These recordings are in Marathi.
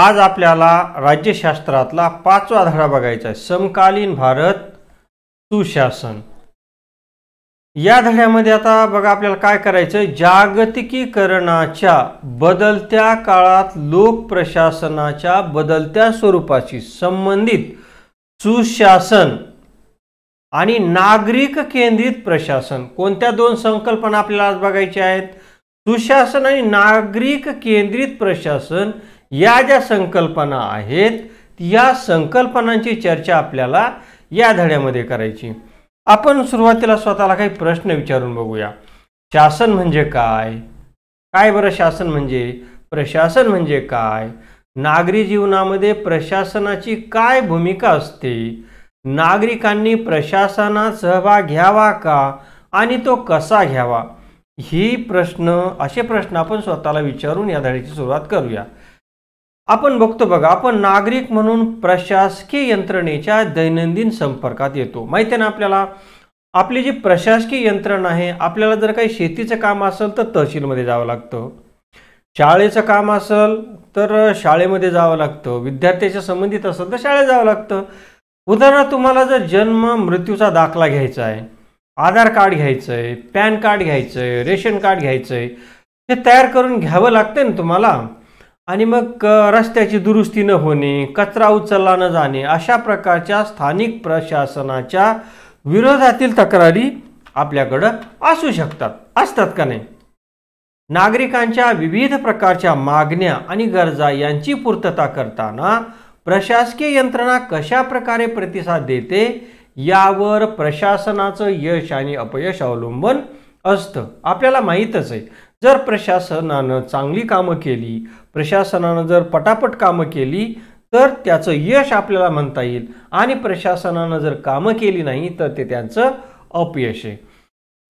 आज आपल्याला राज्यशास्त्रातला पाचवा धडा बघायचा आहे समकालीन भारत सुशासन या धड्यामध्ये आता बघा आपल्याला काय करायचं जागतिकीकरणाच्या बदलत्या काळात लोकप्रशासनाच्या बदलत्या स्वरूपाशी संबंधित सुशासन आणि नागरिक केंद्रित प्रशासन कोणत्या दोन संकल्पना आपल्याला आज बघायच्या आहेत सुशासन आणि नागरिक केंद्रित प्रशासन या ज्या संकल्पना आहेत या संकल्पनांची चर्चा आपल्याला या धड्यामध्ये करायची आपण सुरुवातीला स्वतःला काही प्रश्न विचारून बघूया शासन म्हणजे काय काय बरं शासन म्हणजे प्रशासन म्हणजे काय नागरी जीवनामध्ये प्रशासनाची काय भूमिका असते नागरिकांनी प्रशासनात सहभाग घ्यावा का आणि तो कसा घ्यावा ही प्रश्न असे प्रश्न आपण स्वतःला विचारून या धड्याची सुरुवात करूया आपण बघतो बघा आपण नागरिक म्हणून प्रशासकीय यंत्रणेच्या दैनंदिन संपर्कात येतो माहिती आहे ना आपल्याला आपली जी प्रशासकीय यंत्रणा आहे आपल्याला जर काही शेतीचं काम असेल तर तहसीलमध्ये जावं लागतं शाळेचं काम असेल तर शाळेमध्ये जावं लागतं विद्यार्थ्याच्या संबंधित असेल तर शाळेत जावं लागतं उदाहरणार्थ तुम्हाला जर जन्म मृत्यूचा दाखला घ्यायचा आहे आधार कार्ड घ्यायचं आहे पॅन कार्ड घ्यायचं आहे रेशन कार्ड घ्यायचं आहे हे तयार करून घ्यावं लागतं ना तुम्हाला आणि मग रस्त्याची दुरुस्ती न होणे कचरा उचलला न जाणे अशा प्रकारच्या स्थानिक प्रशासनाच्या विरोधातील तक्रारी आपल्याकडं असू शकतात असतात का नाही नागरिकांच्या विविध प्रकारच्या मागण्या आणि गरजा यांची पूर्तता करताना प्रशासकीय यंत्रणा कशा प्रकारे प्रतिसाद देते यावर प्रशासनाचं यश आणि अपयश अवलंबून असतं आपल्याला माहीतच आहे जर प्रशासनानं चांगली कामं केली प्रशासनानं जर पटापट कामं केली तर त्याचं यश आपल्याला म्हणता येईल आणि प्रशासनानं जर कामं केली नाही तर ते त्यांचं अपयश आहे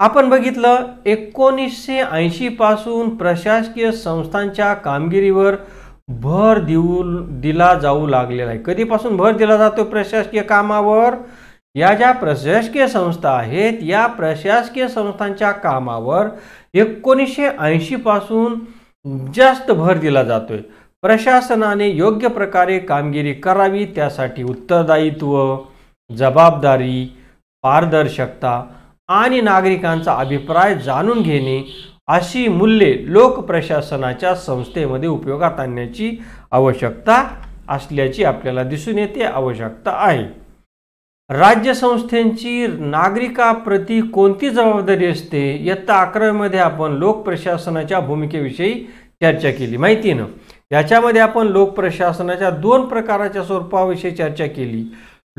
आपण बघितलं एकोणीसशे ऐंशीपासून प्रशासकीय संस्थांच्या कामगिरीवर भर देऊ दिला जाऊ लागलेला आहे कधीपासून भर दिला जातो प्रशासकीय कामावर या ज्या प्रशासकीय संस्था आहेत या प्रशासकीय संस्थांच्या कामावर एकोणीसशे ऐंशीपासून जास्त भर दिला जातोय प्रशासनाने योग्य प्रकारे कामगिरी करावी त्यासाठी उत्तरदायित्व जबाबदारी पारदर्शकता आणि नागरिकांचा अभिप्राय जाणून घेणे अशी मूल्ये लोकप्रशासनाच्या संस्थेमध्ये उपयोगात आणण्याची आवश्यकता असल्याची आपल्याला दिसून येते आवश्यकता आहे राज्य संस्थेची नागरिकाप्रती कोणती जबाबदारी असते इयत्ता अकरावीमध्ये आपण लोकप्रशासनाच्या भूमिकेविषयी चर्चा केली माहिती ना याच्यामध्ये आपण लोकप्रशासनाच्या दोन प्रकाराच्या स्वरूपाविषयी चर्चा केली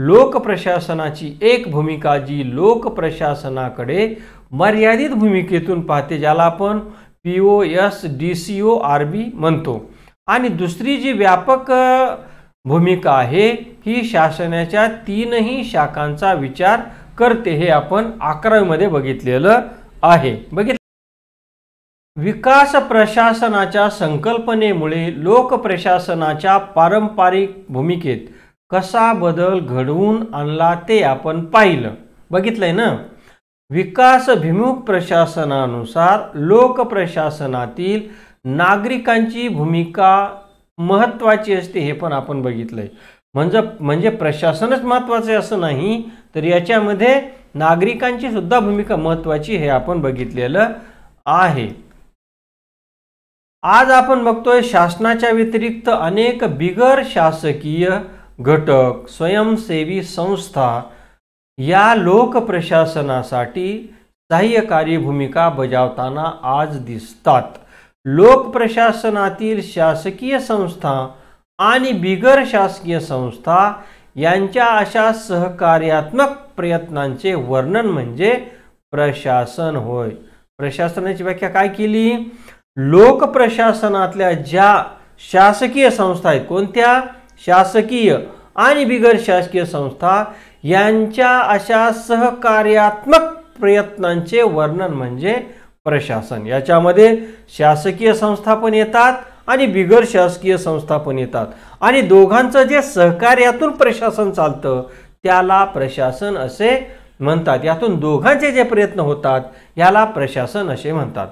लोकप्रशासनाची एक भूमिका जी लोकप्रशासनाकडे मर्यादित भूमिकेतून पाहते ज्याला आपण P O S D C O R B म्हणतो आणि दुसरी जी व्यापक भूमिका आहे ही शासनाच्या तीनही शाखांचा विचार करते हे आपण अकरावीमध्ये बघितलेलं आहे बघितलं विकास प्रशासनाच्या संकल्पनेमुळे लोकप्रशासनाच्या पारंपरिक भूमिकेत कसा बदल घडवून आणला ते आपण पाहिलं बघितलंय ना विकासभिमुख प्रशासनानुसार लोकप्रशासनातील नागरिकांची भूमिका महत्वाची असते हे पण आपण बघितलंय म्हणजे म्हणजे प्रशासनच महत्त्वाचं असं नाही तर याच्यामध्ये नागरिकांची सुद्धा भूमिका महत्त्वाची हे आपण बघितलेलं आहे आज आपण बघतोय शासनाच्या व्यतिरिक्त अनेक बिगर शासकीय घटक स्वयंसेवी संस्था या लोकप्रशासनासाठी सहाय्यकारी भूमिका बजावताना आज दिसतात लोकप्रशासनातील शासकीय संस्था आणि बिगर शासकीय संस्था यांच्या अशा सहकार्यात्मक प्रयत्नांचे वर्णन म्हणजे प्रशासन होय प्रशासनाची व्याख्या काय केली लोकप्रशासनातल्या ज्या शासकीय संस्था आहेत कोणत्या शासकीय आणि बिगर शासकीय संस्था यांच्या अशा सहकार्यात्मक प्रयत्नांचे वर्णन म्हणजे प्रशासन याच्यामध्ये शासकीय संस्था पण येतात आणि बिगर शासकीय संस्था पण येतात आणि दोघांचं जे सहकार्यातून प्रशासन चालतं त्याला प्रशासन असे म्हणतात यातून दोघांचे जे प्रयत्न होतात याला प्रशासन असे म्हणतात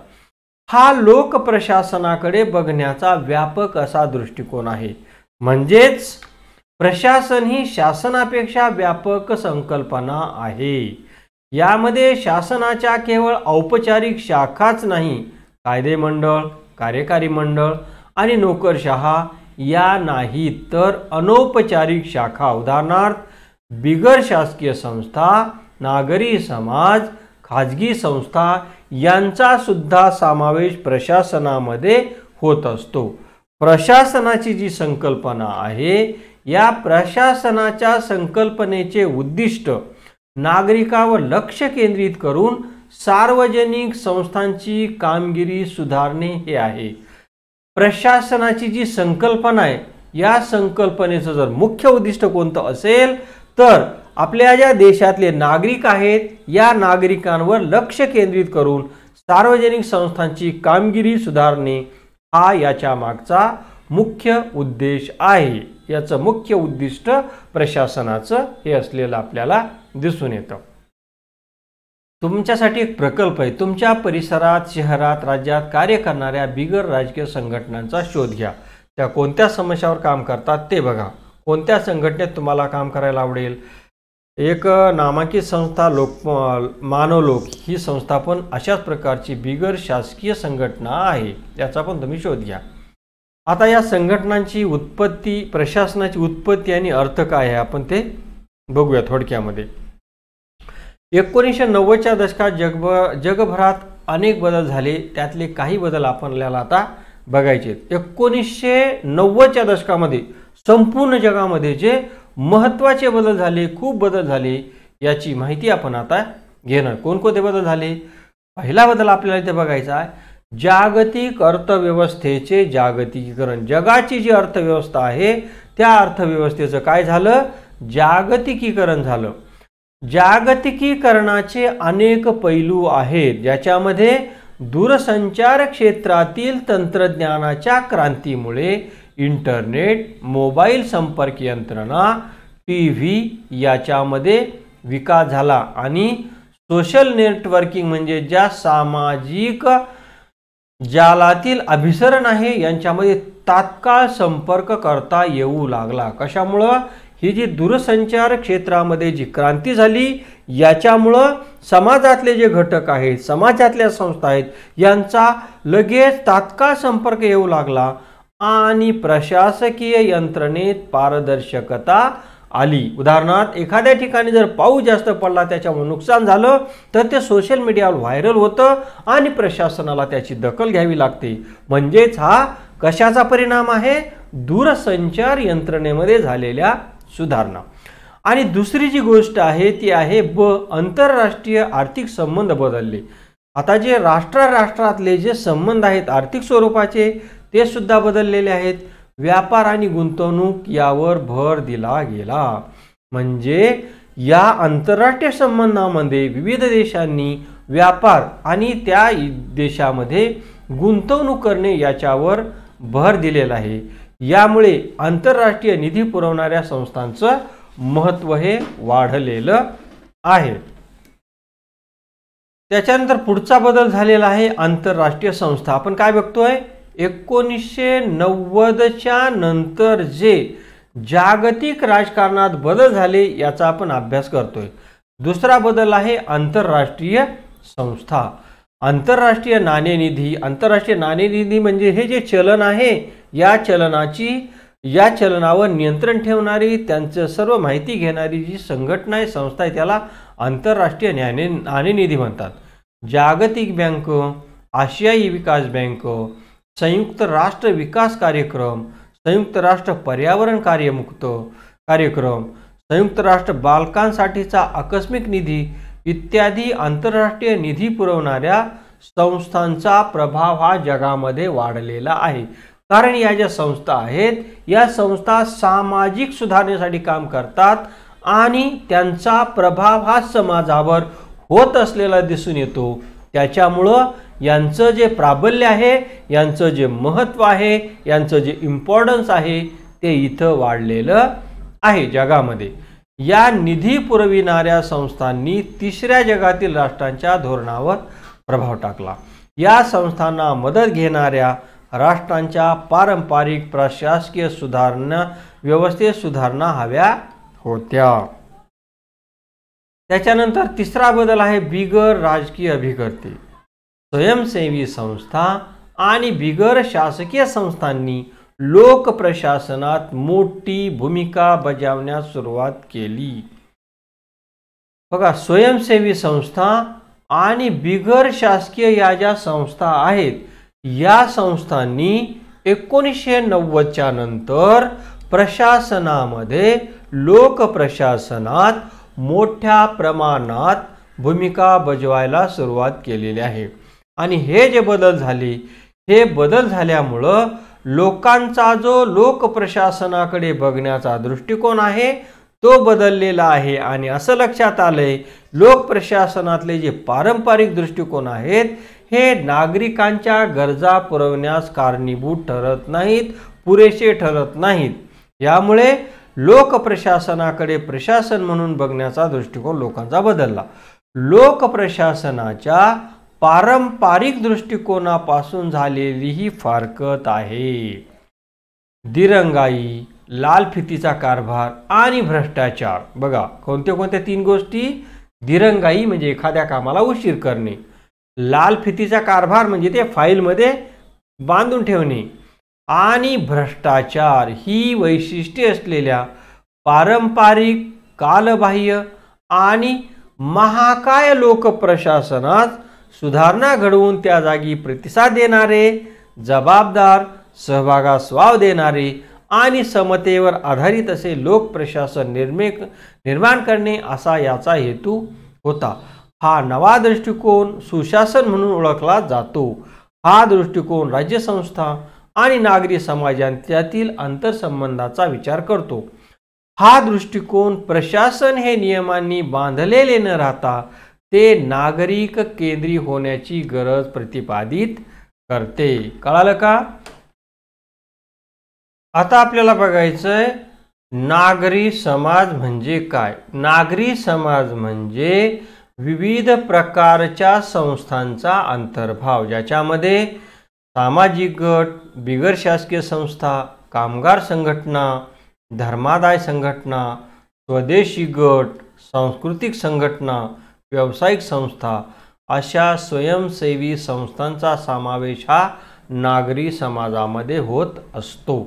हा लोकप्रशासनाकडे बघण्याचा व्यापक असा दृष्टिकोन आहे म्हणजेच प्रशासन ही शासनापेक्षा व्यापक संकल्पना आहे यामध्ये शासनाच्या केवळ औपचारिक शाखाच नाही कायदे मंडळ कार्यकारी मंडळ आणि नोकरशहा या नाही तर अनौपचारिक शाखा उदाहरणार्थ बिगर शासकीय संस्था नागरी समाज खाजगी संस्था यांचा सुद्धा समावेश प्रशासनामध्ये होत असतो प्रशासनाची जी संकल्पना आहे या प्रशासनाच्या संकल्पनेचे उद्दिष्ट नागरिकावर लक्ष केंद्रित करून सार्वजनिक संस्थांची कामगिरी सुधारणे हे आहे प्रशासनाची जी संकल्पना आहे या संकल्पनेचं जर मुख्य उद्दिष्ट कोणतं असेल तर आपल्या ज्या देशातले नागरिक आहेत या नागरिकांवर लक्ष केंद्रित करून सार्वजनिक संस्थांची कामगिरी सुधारणे हा याच्या मागचा मुख्य उद्देश आहे याचं मुख्य उद्दिष्ट प्रशासनाचं हे असलेलं आपल्याला दिसून येतं तुमच्यासाठी एक प्रकल्प आहे तुमच्या परिसरात शहरात राज्यात कार्य करणाऱ्या बिगर राजकीय संघटनांचा शोध घ्या त्या कोणत्या समस्यावर काम करतात ते बघा कोणत्या संघटनेत तुम्हाला काम करायला आवडेल एक नामांकित संस्था लोक मानवलोक ही संस्था पण अशाच प्रकारची बिगर शासकीय संघटना आहे याचा पण तुम्ही शोध घ्या आता या संघटनांची उत्पत्ती प्रशासनाची उत्पत्ती आणि अर्थ काय आहे आपण ते बघूया थोडक्यामध्ये एकोणीसशे नव्वदच्या दशकात जगभ जगभरात अनेक बदल झाले त्यातले काही बदल आपल्याला आता बघायचे एकोणीसशे नव्वदच्या दशकामध्ये संपूर्ण जगामध्ये जे महत्त्वाचे बदल झाले खूप बदल झाले याची माहिती आपण आता घेणार कोणकोणते बदल झाले पहिला बदल आपल्याला इथे बघायचा आहे जागतिक अर्थव्यवस्थेचे जागतिकीकरण जगाची जी अर्थव्यवस्था आहे त्या अर्थव्यवस्थेचं काय झालं जागतिकीकरण झालं जागतिकीकरणाचे अनेक पैलू आहेत ज्याच्यामध्ये दूरसंचार क्षेत्रातील तंत्रज्ञानाच्या क्रांतीमुळे इंटरनेट मोबाईल संपर्क यंत्रणा टी व्ही याच्यामध्ये विकास झाला आणि सोशल नेटवर्किंग म्हणजे ज्या सामाजिक जालातील अभिसरण आहे यांच्यामध्ये तात्काळ संपर्क करता येऊ लागला कशामुळं ही जी दूरसंचार क्षेत्रामध्ये जी क्रांती झाली याच्यामुळं समाजातले जे घटक आहेत समाजातल्या संस्था आहेत यांचा लगेच तात्काळ संपर्क येऊ लागला आणि प्रशासकीय यंत्रणेत पारदर्शकता आली उदाहरणार्थ एखाद्या ठिकाणी जर पाऊस जास्त पडला त्याच्यामुळे नुकसान झालं तर ते सोशल मीडियावर व्हायरल होतं आणि प्रशासनाला त्याची दखल घ्यावी लागते म्हणजेच हा कशाचा परिणाम आहे दूरसंचार यंत्रणेमध्ये झालेल्या सुधारणा आणि दुसरी जी गोष्ट आहे ती आहे ब आंतरराष्ट्रीय आर्थिक संबंध बदलले आता जे राष्ट्र राष्ट्रातले जे संबंध आहेत आर्थिक स्वरूपाचे ते सुद्धा बदललेले आहेत व्यापार आणि गुंतवणूक यावर भर दिला गेला म्हणजे या आंतरराष्ट्रीय संबंधामध्ये विविध देशांनी व्यापार आणि त्या देशामध्ये गुंतवणूक करणे याच्यावर भर दिलेला आहे यामुळे आंतरराष्ट्रीय निधी पुरवणाऱ्या संस्थांचं महत्त्व हे वाढलेलं आहे त्याच्यानंतर पुढचा बदल झालेला आहे आंतरराष्ट्रीय संस्था आपण काय बघतोय एकोणीसशे नव्वदच्या नंतर जे जागतिक राजकारणात बदल झाले याचा आपण अभ्यास करतोय दुसरा बदल आहे आंतरराष्ट्रीय संस्था आंतरराष्ट्रीय नाणेनिधी आंतरराष्ट्रीय नाणेनिधी म्हणजे हे जे चलन आहे या चलनाची या चलनावर नियंत्रण ठेवणारी त्यांचं सर्व माहिती घेणारी जी संघटना आहे संस्था आहे त्याला आंतरराष्ट्रीय ज्ञाने नाणेनिधी म्हणतात जागतिक बँक आशियाई विकास बँक संयुक्त राष्ट्र विकास कार्यक्रम संयुक्त राष्ट्र पर्यावरण कार्यमुक्त कार्यक्रम संयुक्त राष्ट्र बालकांसाठीचा आकस्मिक निधी इत्यादी आंतरराष्ट्रीय निधी पुरवणाऱ्या संस्थांचा प्रभाव हा जगामध्ये वाढलेला आहे कारण या ज्या संस्था आहेत या संस्था सामाजिक सुधारणेसाठी काम करतात आणि त्यांचा प्रभाव हा समाजावर होत असलेला दिसून येतो त्याच्यामुळं यांचं जे प्राबल्य आहे यांचं जे महत्त्व आहे यांचं जे इम्पॉर्टन्स आहे ते इथं वाढलेलं आहे जगामध्ये या निधी पुरविणाऱ्या संस्थांनी तिसऱ्या जगातील राष्ट्रांच्या धोरणावर प्रभाव टाकला या संस्थांना मदत घेणाऱ्या राष्ट्रांच्या पारंपरिक प्रशासकीय सुधारणा व्यवस्थेत सुधारणा हव्या होत्या त्याच्यानंतर तिसरा बदल आहे बिगर राजकीय अभिकर्ते स्वयंसेवी संस्था आणि बिगर शासकीय संस्थांनी लोकप्रशासनात मोठी भूमिका बजावण्यास सुरुवात केली बघा स्वयंसेवी संस्था आणि बिगर शासकीय या ज्या संस्था आहेत या संस्थांनी एकोणीसशे नव्वदच्या नंतर प्रशासनामध्ये लोकप्रशासनात मोठ्या प्रमाणात भूमिका बजवायला सुरुवात केलेली आहे आणि हे जे बदल झाले हे बदल झाल्यामुळं लोकांचा जो लोकप्रशासनाकडे बघण्याचा दृष्टिकोन आहे तो बदललेला आहे आणि असं लक्षात आलंय लोकप्रशासनातले जे पारंपरिक दृष्टिकोन आहेत हे नागरिकांच्या गरजा पुरवण्यास कारणीभूत ठरत नाहीत पुरेसे ठरत नाहीत यामुळे लोकप्रशासनाकडे प्रशासन म्हणून बघण्याचा दृष्टिकोन लोकांचा बदलला लोकप्रशासनाच्या पारंपरिक दृष्टिकोनापासून झालेली ही फारकत आहे दिरंगाई लाल फितीचा कारभार आणि भ्रष्टाचार बघा कोणत्या कोणत्या तीन गोष्टी दिरंगाई म्हणजे एखाद्या कामाला उशीर करणे लाल फितीचा कारभार म्हणजे ते फाईलमध्ये बांधून ठेवणे आणि भ्रष्टाचार ही वैशिष्ट्ये असलेल्या पारंपरिक कालबाह्य आणि महाकाय लोकप्रशासनात सुधारणा घडवून त्या जागी प्रतिसाद देणारे जबाबदार सहभागास स्वाव देणारे आणि समतेवर आधारित असे लोकप्रशासन निर्मे निर्माण करणे असा याचा हेतू होता हा नवा दृष्टिकोन सुशासन म्हणून ओळखला जातो हा दृष्टिकोन राज्यसंस्था आणि नागरी समाजांच्यातील आंतरसंबंधाचा विचार करतो हा दृष्टिकोन प्रशासन हे नियमांनी बांधलेले न राहता ते नागरिक केंद्री होण्याची गरज प्रतिपादित करते कळालं का आता आपल्याला बघायचंय नागरी समाज म्हणजे काय नागरी समाज म्हणजे विविध प्रकारच्या संस्थांचा अंतर्भाव ज्याच्यामध्ये सामाजिक गट बिगर शासकीय संस्था कामगार संघटना धर्मादाय संघटना स्वदेशी गट सांस्कृतिक संघटना व्यावसायिक संस्था अशा स्वयंसेवी संस्थांचा समावेश हा नागरी समाजामध्ये होत असतो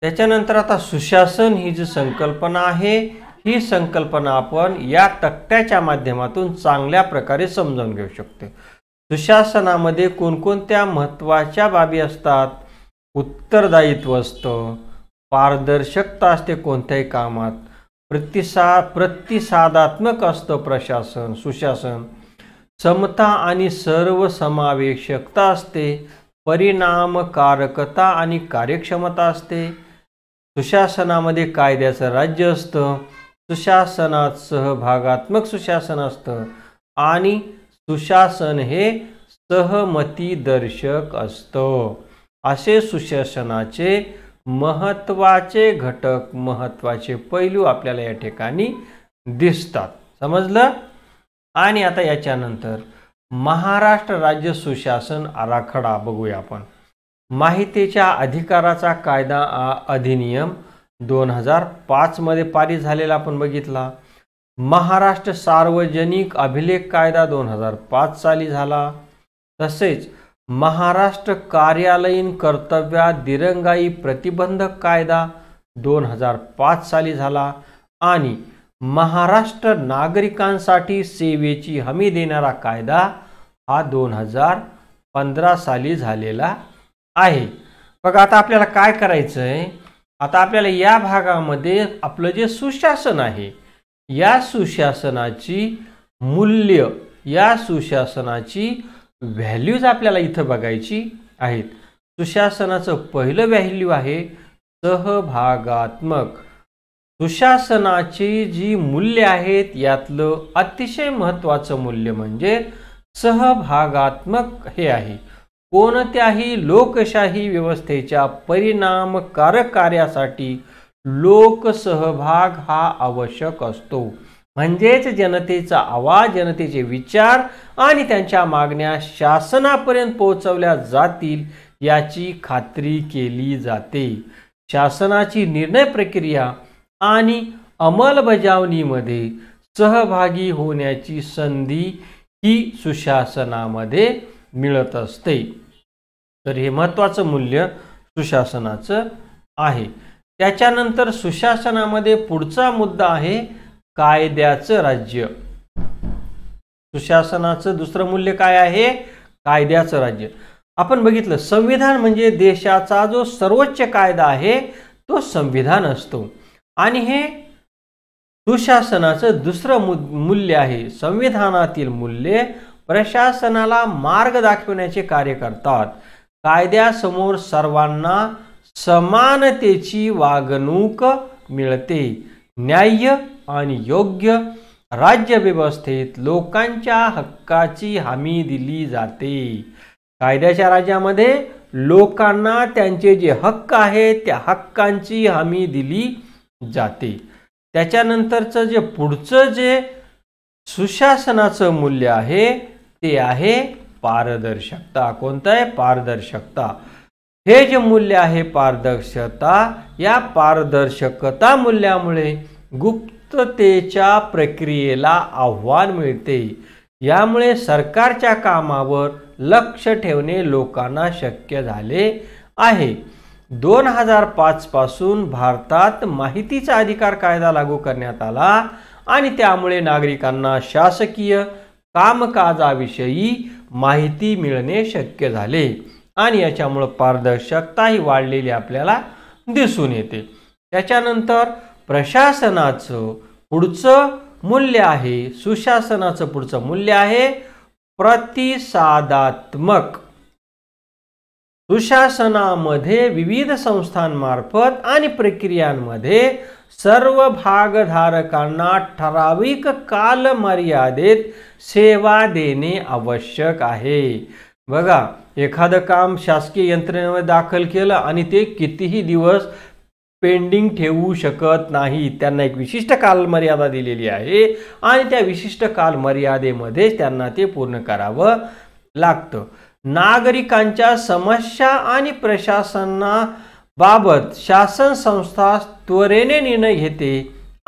त्याच्यानंतर आता सुशासन ही जी संकल्पना आहे ही संकल्पना आपण या तक्त्याच्या माध्यमातून चांगल्या प्रकारे समजावून घेऊ शकतो सुशासनामध्ये कोणकोणत्या महत्त्वाच्या बाबी असतात उत्तरदायित्व असतं पारदर्शकता असते कोणत्याही कामात प्रतिसा प्रतिसादात्मक असतं प्रशासन सुशासन समता आणि सर्वसमावेशकता असते परिणामकारकता आणि कार्यक्षमता असते सुशासनामध्ये कायद्याचं राज्य असतं सुशासनात सहभागात्मक सुशासन असतं आणि सुशासन हे सहमतीदर्शक असतं असे सुशासनाचे महत्त्वाचे घटक महत्त्वाचे पैलू आपल्याला या ठिकाणी दिसतात समजलं आणि आता याच्यानंतर महाराष्ट्र राज्य सुशासन आराखडा बघूया आपण माहितीच्या अधिकाराचा कायदा अधिनियम दोन हजार पाचमध्ये पारित झालेला आपण बघितला महाराष्ट्र सार्वजनिक अभिलेख कायदा दोन हजार पाच साली झाला तसेच महाराष्ट्र कार्यालयीन कर्तव्या दिरंगाई प्रतिबंधक कायदा दोन हजार पाच साली झाला आणि महाराष्ट्र नागरिकांसाठी सेवेची हमी देणारा कायदा हा दोन हजार पंधरा साली झालेला आहे बघा आता आपल्याला काय करायचं आहे आता आपल्याला या भागामध्ये आपलं जे सुशासन आहे या सुशासनाची मूल्य या सुशासनाची व्हॅल्यूज आपल्याला इथं बघायची आहेत सुशासनाचं पहिलं व्हॅल्यू आहे सहभागात्मक सुशासनाची जी मूल्य आहेत यातलं अतिशय महत्त्वाचं मूल्य म्हणजे सहभागात्मक हे आहे कोणत्याही लोकशाही व्यवस्थेच्या परिणामकारक कार्यासाठी लोकसहभाग हा आवश्यक असतो म्हणजेच जनतेचा आवाज जनतेचे विचार आणि त्यांच्या मागण्या शासनापर्यंत पोहोचवल्या जातील याची खात्री केली जाते शासनाची निर्णय प्रक्रिया आणि अंमलबजावणीमध्ये सहभागी होण्याची संधी ही सुशासनामध्ये मिळत असते तर हे महत्त्वाचं मूल्य सुशासनाचं आहे त्याच्यानंतर सुशासनामध्ये पुढचा मुद्दा आहे कायद्याचं राज्य सुशासनाचं दुसरं मूल्य काय आहे कायद्याचं राज्य आपण बघितलं संविधान म्हणजे देशाचा जो सर्वोच्च कायदा आहे तो संविधान असतो आणि हे सुशासनाचं दुसरं मूल्य आहे संविधानातील मूल्ये प्रशासनाला मार्ग दाखवण्याचे कार्य करतात कायद्यासमोर सर्वांना समानतेची वागणूक मिळते न्याय्य आणि योग्य राज्यव्यवस्थेत लोकांच्या हक्काची हमी दिली जाते कायद्याच्या राज्यामध्ये लोकांना त्यांचे जे हक्क आहेत त्या हक्कांची हमी दिली जाते त्याच्यानंतरचं जे पुढचं जे सुशासनाचं मूल्य आहे ते आहे पारदर्शकता कोणतं आहे पारदर्शकता हे जे मूल्य आहे पारदर्शकता या पारदर्शकता मूल्यामुळे गुप्ततेच्या प्रक्रियेला आव्हान मिळते यामुळे सरकारच्या कामावर लक्ष ठेवणे लोकांना शक्य झाले आहे दोन हजार पाचपासून भारतात माहितीचा अधिकार कायदा लागू करण्यात आला आणि त्यामुळे नागरिकांना शासकीय कामकाजाविषयी माहिती मिळणे शक्य झाले आणि याच्यामुळं पारदर्शकताही वाढलेली आपल्याला दिसून येते त्याच्यानंतर प्रशासनाचं पुढचं मूल्य आहे सुशासनाचं पुढचं मूल्य आहे प्रतिसादात्मक सुशासनामध्ये विविध संस्थांमार्फत आणि प्रक्रियांमध्ये सर्व भागधारकांना ठराविक कालमर्यादेत सेवा देणे आवश्यक आहे बघा एखादं काम शासकीय यंत्रणेमध्ये दाखल केलं आणि ते कितीही दिवस पेंडिंग ठेवू शकत नाही त्यांना एक विशिष्ट कालमर्यादा दिलेली आहे आणि त्या विशिष्ट कालमर्यादेमध्येच त्यांना ते पूर्ण करावं लागतं नागरिकांच्या समस्या आणि प्रशासना बाबत शासन संस्था त्वरेने निर्णय घेते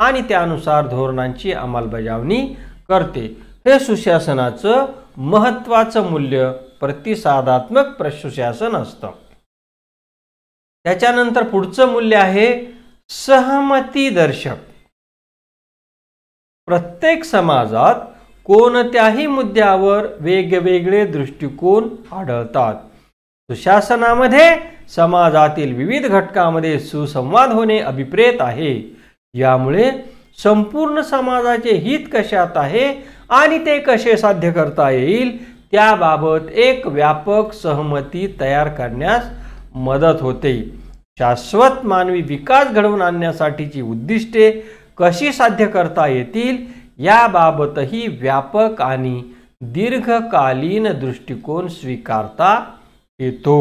आणि त्यानुसार धोरणांची अंमलबजावणी करते हे सुशासनाचं महत्वाचं मूल्य प्रतिसादात्मक प्रशुशासन असतं त्याच्यानंतर पुढचं मूल्य आहे सहमतीदर्शक प्रत्येक समाजात कोणत्याही मुद्द्यावर वेगवेगळे दृष्टिकोन आढळतात सुशासनामध्ये समाजातील विविध घटकामध्ये सुसंवाद होणे अभिप्रेत आहे यामुळे संपूर्ण समाजाचे हित कशात आहे आणि ते कसे साध्य करता येईल त्याबाबत एक व्यापक सहमती तयार करण्यास मदत होते शाश्वत मानवी विकास घडवून आणण्यासाठीची उद्दिष्टे कशी साध्य करता येतील याबाबतही व्यापक आणि दीर्घकालीन दृष्टिकोन स्वीकारता येतो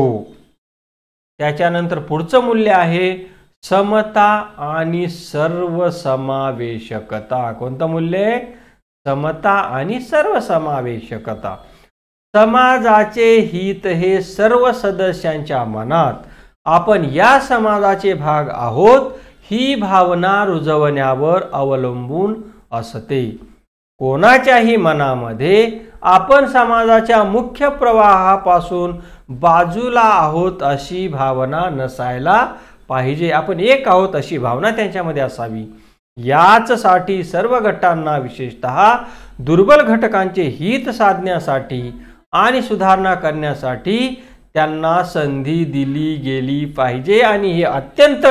त्याच्यानंतर पुढचं मूल्य आहे समता आणि सर्वसमावेशकता कोणतं मूल्य समता आणि सर्वसमावेशकता समाजाचे हित हे सर्व सदस्यांच्या मनात आपण या समाजाचे भाग आहोत ही भावना रुजवण्यावर अवलंबून असते कोणाच्याही मनामध्ये आपण समाजाच्या मुख्य प्रवाहापासून बाजूला आहोत अशी भावना नसायला पाहिजे आपण एक आहोत अशी भावना त्यांच्यामध्ये असावी याचसाठी सर्व गटांना विशेषत दुर्बल घटकांचे हित साधण्यासाठी आणि सुधारणा करण्यासाठी त्यांना संधी दिली गेली पाहिजे आणि हे अत्यंत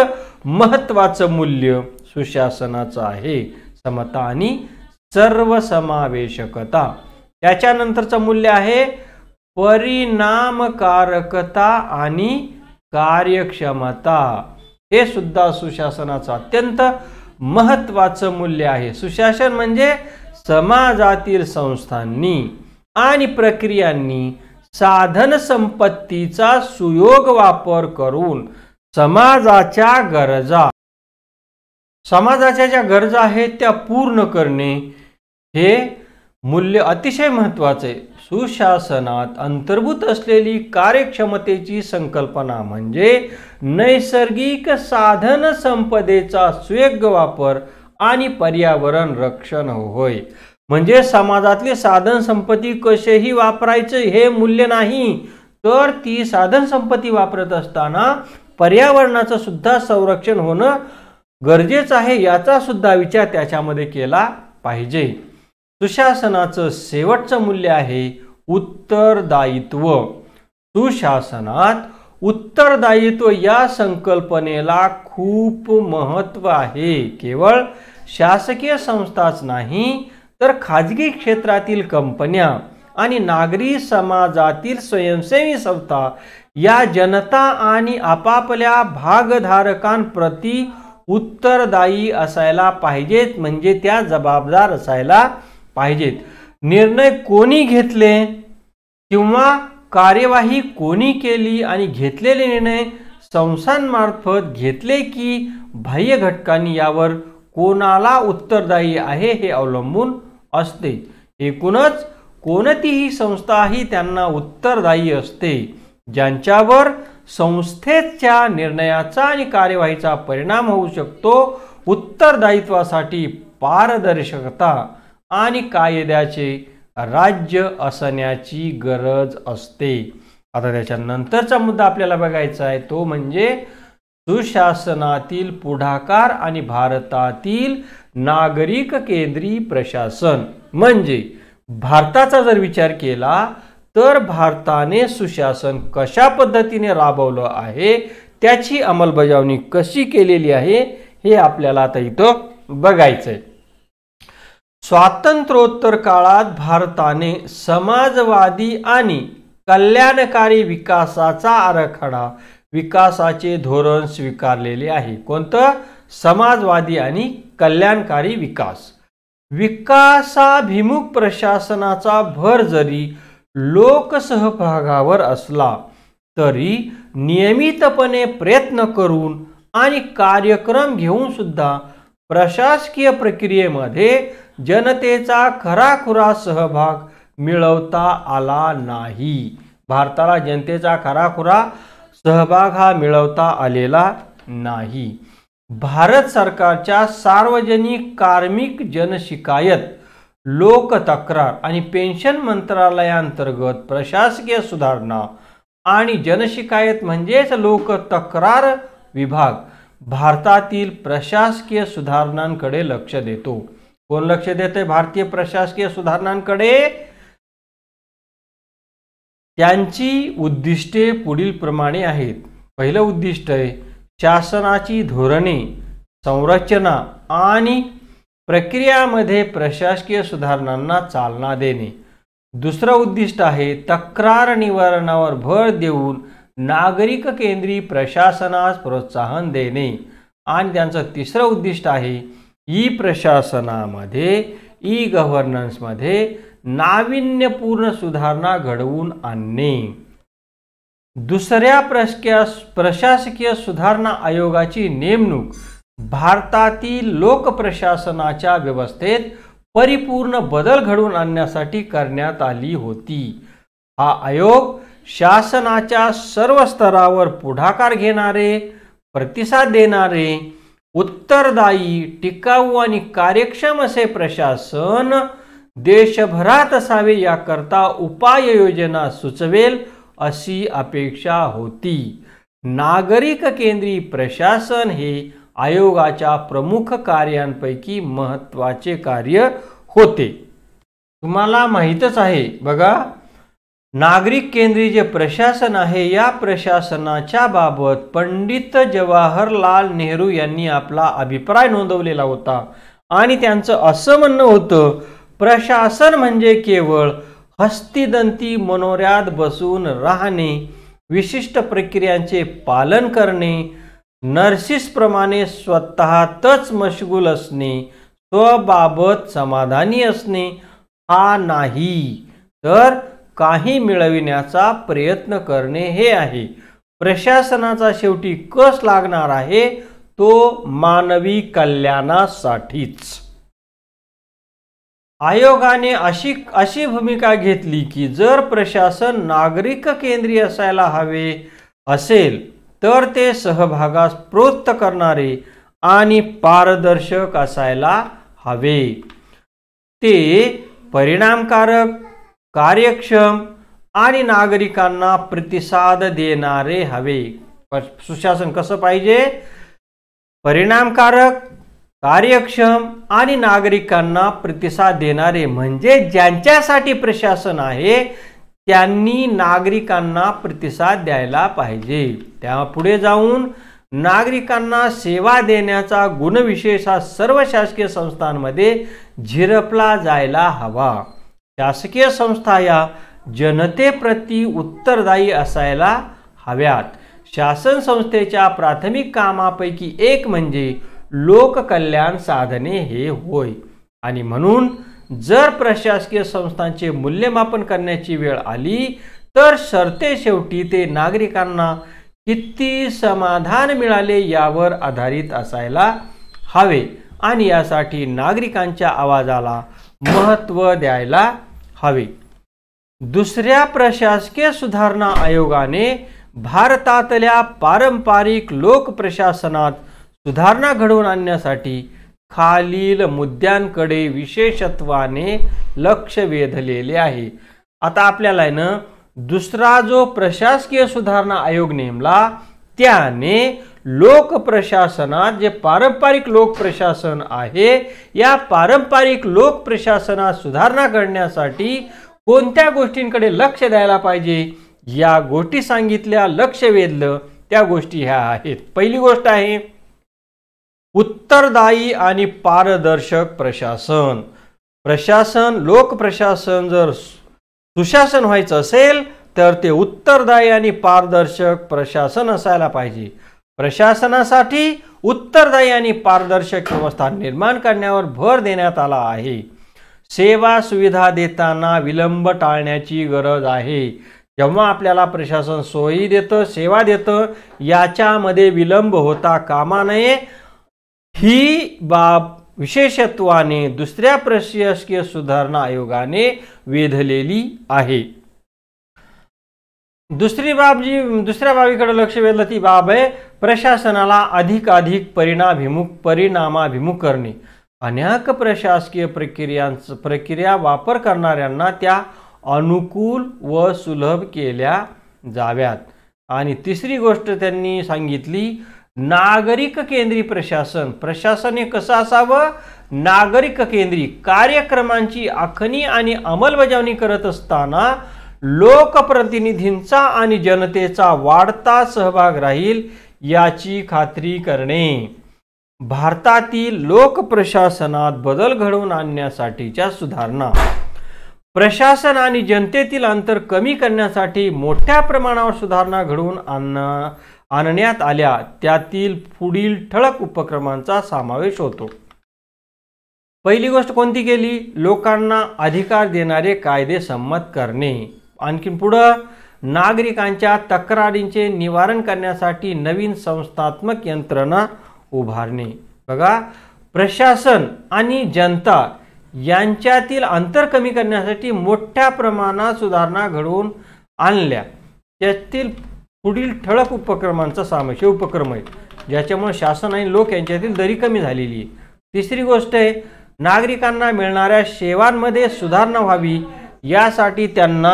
महत्त्वाचं मूल्य सुशासनाचं आहे समता आणि सर्वसमावेशकता त्याच्यानंतरचं मूल्य आहे परिणामकारकता आणि कार्यक्षमता हे सुद्धा सुशासनाचं अत्यंत महत्वाचं मूल्य आहे सुशासन म्हणजे समाजातील संस्थांनी आणि प्रक्रियांनी साधनसंपत्तीचा सुयोग वापर करून समाजाच्या गरजा समाजाच्या ज्या गरजा आहेत त्या पूर्ण करणे हे मूल्य अतिशय महत्वाचे सुशासनात अंतर्भूत असलेली कार्यक्षमतेची संकल्पना म्हणजे नैसर्गिक साधन संपदेचा सुयोग्य वापर आणि पर्यावरण रक्षण होय म्हणजे समाजातली साधन संपत्ती कसेही वापरायचे हे मूल्य नाही तर ती साधन संपत्ती वापरत असताना पर्यावरणाचं सुद्धा संरक्षण होणं गरजेचं आहे याचा सुद्धा विचार त्याच्यामध्ये केला पाहिजे सुशासनाचं शेवटचं मूल्य आहे उत्तरदायित्व सुशासनात उत्तरदायित्व या संकल्पनेला खूप महत्त्व आहे केवळ शासकीय संस्थाच नाही तर खाजगी क्षेत्रातील कंपन्या आणि नागरी समाजातील स्वयंसेवी संस्था या जनता आणि आपापल्या भागधारकांप्रती उत्तरदायी असायला पाहिजेत म्हणजे त्या जबाबदार असायला पाहिजेत निर्णय कोणी घेतले किंवा कार्यवाही कोणी केली आणि घेतलेले निर्णय संस्थांमार्फत घेतले की बाह्य घटकांनी यावर कोणाला उत्तरदायी आहे हे अवलंबून असते एकूणच कोणतीही संस्था ही त्यांना उत्तरदायी असते ज्यांच्यावर संस्थेच्या निर्णयाचा आणि कार्यवाहीचा परिणाम होऊ शकतो उत्तरदायित्वासाठी पारदर्शकता आणि कायद्याचे राज्य असण्याची गरज असते आता त्याच्यानंतरचा मुद्दा आपल्याला बघायचा आहे तो म्हणजे सुशासनातील पुढाकार आणि भारतातील नागरिक केंद्रीय प्रशासन म्हणजे भारताचा जर विचार केला तर भारताने सुशासन कशा पद्धतीने राबवलं आहे त्याची अंमलबजावणी कशी केलेली आहे हे आपल्याला आता इथं बघायचं आहे स्वातंत्र्योत्तर काळात भारताने समाजवादी आणि कल्याणकारी विकासाचा आराखडा विकासाचे धोरण स्वीकारलेले आहे कोणतं समाजवादी आणि कल्याणकारी विकास विकासाभिमुख प्रशासनाचा भर जरी लोकसहभागावर असला तरी नियमितपणे प्रयत्न करून आणि कार्यक्रम घेऊन सुद्धा प्रशासकीय प्रक्रियेमध्ये जनतेचा खराखुरा सहभाग मिळवता आला नाही भारताला जनतेचा खराखुरा सहभाग हा मिळवता आलेला नाही भारत सरकारच्या सार्वजनिक कार्मिक जनशिकायत लोक तक्रार आणि पेन्शन मंत्रालयांतर्गत प्रशासकीय सुधारणा आणि जनशिकायत म्हणजेच तक्रार विभाग भारतातील प्रशासकीय सुधारणांकडे लक्ष देतो कोण लक्ष देते भारतीय प्रशासकीय सुधारणांकडे त्यांची उद्दिष्टे पुढील प्रमाणे आहेत पहिलं उद्दिष्ट आहे शासनाची धोरणे संरचना आणि प्रक्रियामध्ये प्रशासकीय सुधारणांना चालना देणे दुसरं उद्दिष्ट आहे तक्रार निवारणावर भर देऊन नागरिक केंद्री प्रशासनास प्रोत्साहन देणे आणि त्यांचं तिसरं उद्दिष्ट आहे ई प्रशासनामध्ये ई गव्हर्नन्समध्ये नाविन्यपूर्ण सुधारणा घडवून आणणे दुसऱ्या प्रश्क्यास प्रशासकीय सुधारणा आयोगाची नेमणूक भारतातील लोकप्रशासनाच्या व्यवस्थेत परिपूर्ण बदल घडवून आणण्यासाठी करण्यात आली होती हा आयोग शासनाच्या सर्व स्तरावर पुढाकार घेणारे प्रतिसाद देणारे उत्तरदायी टिकाऊ आणि कार्यक्षम असे प्रशासन देशभरात असावे याकरता उपाययोजना सुचवेल अशी अपेक्षा होती नागरिक केंद्री प्रशासन हे आयोगाच्या प्रमुख कार्यांपैकी महत्त्वाचे कार्य होते तुम्हाला माहीतच आहे बघा नागरिक केंद्रीय जे प्रशासन आहे या प्रशासनाच्या बाबत पंडित जवाहरलाल नेहरू यांनी आपला अभिप्राय नोंदवलेला होता आणि त्यांचं असं म्हणणं होतं प्रशासन म्हणजे केवळ हस्तिदंती मनोऱ्यात बसून राहणे विशिष्ट प्रक्रियांचे पालन करणे नर्सिसप्रमाणे स्वतःतच मशगूल असणे स्वबाबत समाधानी असणे हा नाही तर काही मिळविण्याचा प्रयत्न करणे हे आहे प्रशासनाचा शेवटी कस लागणार आहे तो मानवी कल्याणासाठीच आयोगाने अशी अशी भूमिका घेतली की जर प्रशासन नागरिक केंद्रीय असायला हवे असेल तर ते सहभागास प्रोत्त करणारे आणि पारदर्शक असायला हवे ते परिणामकारक कार्यक्षम आणि नागरिकांना प्रतिसाद देणारे हवे सुशासन कसं पाहिजे परिणामकारक कार्यक्षम आणि नागरिकांना प्रतिसाद देणारे म्हणजे ज्यांच्यासाठी प्रशासन आहे त्यांनी नागरिकांना प्रतिसाद द्यायला पाहिजे त्या पुढे जाऊन नागरिकांना सेवा देण्याचा गुणविशेष हा सर्व शासकीय संस्थांमध्ये झिरपला जायला हवा शासकीय संस्था या जनतेप्रती उत्तरदायी असायला हव्यात शासन संस्थेच्या प्राथमिक कामापैकी एक म्हणजे लोककल्याण साधने हे होय आणि म्हणून जर प्रशासकीय संस्थांचे मूल्यमापन करण्याची वेळ आली तर सरते शेवटी ते नागरिकांना किती समाधान मिळाले यावर आधारित असायला हवे आणि यासाठी नागरिकांच्या आवाजाला महत्त्व द्यायला हवे दुसऱ्या प्रशासकीय सुधारणा आयोगाने भारतातल्या पारंपरिक लोकप्रशासनात सुधारणा घडवून आणण्यासाठी खालील मुद्द्यांकडे विशेषत्वाने लक्ष वेधलेले आहे आता आपल्याला ना दुसरा जो प्रशासकीय सुधारणा आयोग नेमला त्याने लोकप्रशासनात जे पारंपरिक लोकप्रशासन आहे या पारंपरिक लोकप्रशासनात सुधारणा करण्यासाठी कोणत्या गोष्टींकडे लक्ष द्यायला पाहिजे या गोष्टी सांगितल्या लक्ष वेधलं त्या गोष्टी ह्या आहेत पहिली गोष्ट आहे उत्तरदायी आणि पारदर्शक प्रशासन प्रशासन लोकप्रशासन जर सुशासन व्हायचं असेल तर ते उत्तरदायी आणि पारदर्शक प्रशासन असायला पाहिजे प्रशासनासाठी उत्तरदायी आणि पारदर्शक व्यवस्था निर्माण करण्यावर भर देण्यात आला आहे सेवा सुविधा देताना विलंब टाळण्याची गरज आहे जेव्हा आपल्याला प्रशासन सोयी देतं सेवा देतं याच्यामध्ये विलंब होता कामा नये ही बाब विशेषत्वाने दुसऱ्या प्रशासकीय सुधारणा आयोगाने वेधलेली आहे दुसरी बाब जी दुसऱ्या बाबीकडे लक्ष वेधलं ती बाब आहे प्रशासनाला अधिक अधिक परिणाभिमुख परिणामाभिमुख करणे अनेक प्रशासकीय प्रक्रियांचं प्रक्रिया वापर करणाऱ्यांना त्या अनुकूल व सुलभ केल्या जाव्यात आणि तिसरी गोष्ट त्यांनी सांगितली नागरिक केंद्रीय प्रशासन प्रशासन हे कसं असावं नागरिक केंद्री कार्यक्रमांची आखणी आणि अंमलबजावणी करत असताना लोकप्रतिनिधींचा आणि जनतेचा वाढता सहभाग राहील याची खात्री करणे भारतातील लोकप्रशासनात बदल घडवून आणण्यासाठीच्या सुधारणा प्रशासन आणि जनतेतील अंतर कमी करण्यासाठी मोठ्या प्रमाणावर सुधारणा घडवून आण आणण्यात आल्या त्यातील पुढील ठळक उपक्रमांचा समावेश होतो पहिली गोष्ट कोणती केली लोकांना अधिकार देणारे कायदे संमत करणे आणखीन पुढं नागरिकांच्या तक्रारींचे निवारण करण्यासाठी नवीन संस्थात्मक यंत्रणा उभारणे बघा प्रशासन आणि जनता यांच्यातील अंतर कमी करण्यासाठी मोठ्या प्रमाणात सुधारणा घडवून आणल्या त्यातील पुढील ठळक उपक्रमांचा समावेश उपक्रम आहे ज्याच्यामुळे शासन आणि लोक यांच्यातील दरी कमी झालेली आहे तिसरी गोष्ट आहे नागरिकांना मिळणाऱ्या सेवांमध्ये सुधारणा व्हावी यासाठी त्यांना